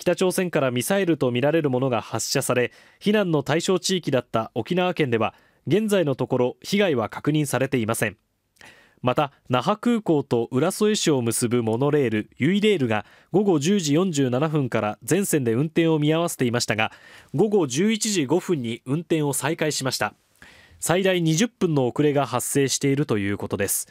北朝鮮からミサイルとみられるものが発射され避難の対象地域だった沖縄県では現在のところ被害は確認されていませんまた那覇空港と浦添市を結ぶモノレールユイレールが午後10時47分から全線で運転を見合わせていましたが午後11時5分に運転を再開しました最大20分の遅れが発生しているということです